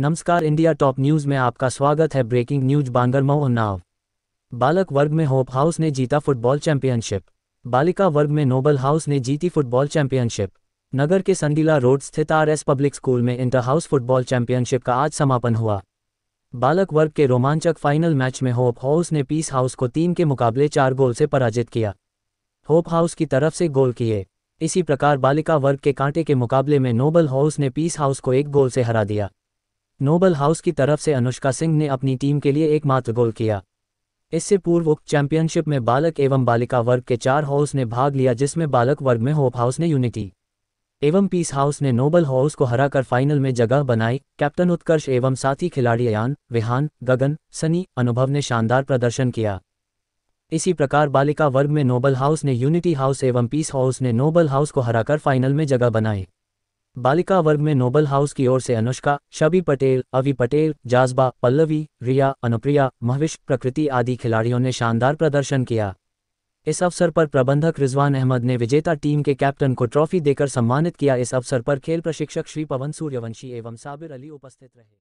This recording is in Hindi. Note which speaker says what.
Speaker 1: नमस्कार इंडिया टॉप न्यूज में आपका स्वागत है ब्रेकिंग न्यूज बांगरमऊ उन्नाव बालक वर्ग में होप हाउस ने जीता फुटबॉल चैंपियनशिप बालिका वर्ग में नोबल हाउस ने जीती फुटबॉल चैंपियनशिप नगर के संडीला रोड स्थित आर एस पब्लिक स्कूल में इंटर हाउस फुटबॉल चैंपियनशिप का आज समापन हुआ बालक वर्ग के रोमांचक फाइनल मैच में होप हाउस ने पीस हाउस को तीन के मुकाबले चार गोल से पराजित किया होप हाउस की तरफ से गोल किए इसी प्रकार बालिका वर्ग के कांटे के मुकाबले में नोबल हाउस ने पीस हाउस को एक गोल से हरा दिया नोबल हाउस की तरफ से अनुष्का सिंह ने अपनी टीम के लिए एकमात्र गोल किया इससे पूर्व उक्त चैंपियनशिप में बालक एवं बालिका वर्ग के चार हाउस ने भाग लिया जिसमें बालक वर्ग में होप हाउस ने यूनिटी एवं पीस हाउस ने नोबल हाउस को हराकर फाइनल में जगह बनाई कैप्टन उत्कर्ष एवं साथी खिलाड़ी अयान विहान गगन सनी अनुभव ने शानदार प्रदर्शन किया इसी प्रकार बालिका वर्ग में नोबल हाउस ने यूनिटी हाउस एवं पीस हाउस ने नोबल हाउस को हराकर फाइनल में जगह बनाई बालिका वर्ग में नोबल हाउस की ओर से अनुष्का शबी पटेल अवि पटेल जाजबा पल्लवी रिया अनुप्रिया महविश प्रकृति आदि खिलाड़ियों ने शानदार प्रदर्शन किया इस अवसर पर प्रबंधक रिजवान अहमद ने विजेता टीम के कैप्टन को ट्रॉफी देकर सम्मानित किया इस अवसर पर खेल प्रशिक्षक श्री पवन सूर्यवंशी एवं साबिर अली उपस्थित रहे